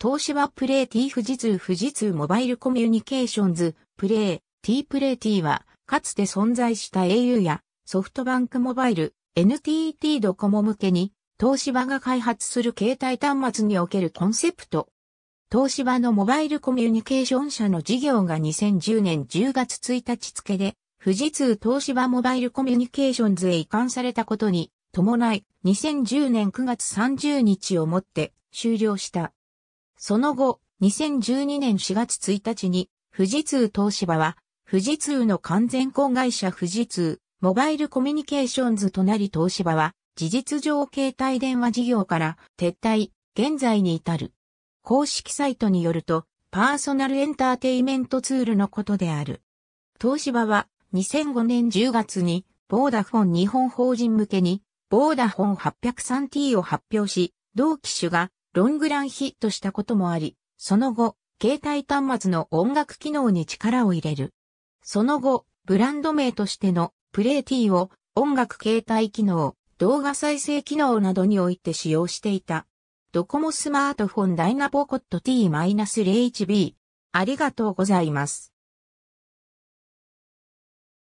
東芝プレイティ富士通富士通モバイルコミュニケーションズプレイティプレイティはかつて存在した au やソフトバンクモバイル NTT ドコモ向けに東芝が開発する携帯端末におけるコンセプト。東芝のモバイルコミュニケーション社の事業が2010年10月1日付で富士通東芝モバイルコミュニケーションズへ移管されたことに伴い2010年9月30日をもって終了した。その後、2012年4月1日に、富士通東芝は、富士通の完全子会社富士通、モバイルコミュニケーションズとなり東芝は、事実上携帯電話事業から撤退、現在に至る。公式サイトによると、パーソナルエンターテイメントツールのことである。東芝は2005年10月にボーダフォン日本法人向けにボーダフォン 803T を発表し、同機種がロングランヒットしたこともあり、その後、携帯端末の音楽機能に力を入れる。その後、ブランド名としてのプレイティーを音楽携帯機能、動画再生機能などにおいて使用していた。ドコモスマートフォンダイナポコット T-01B。ありがとうございます。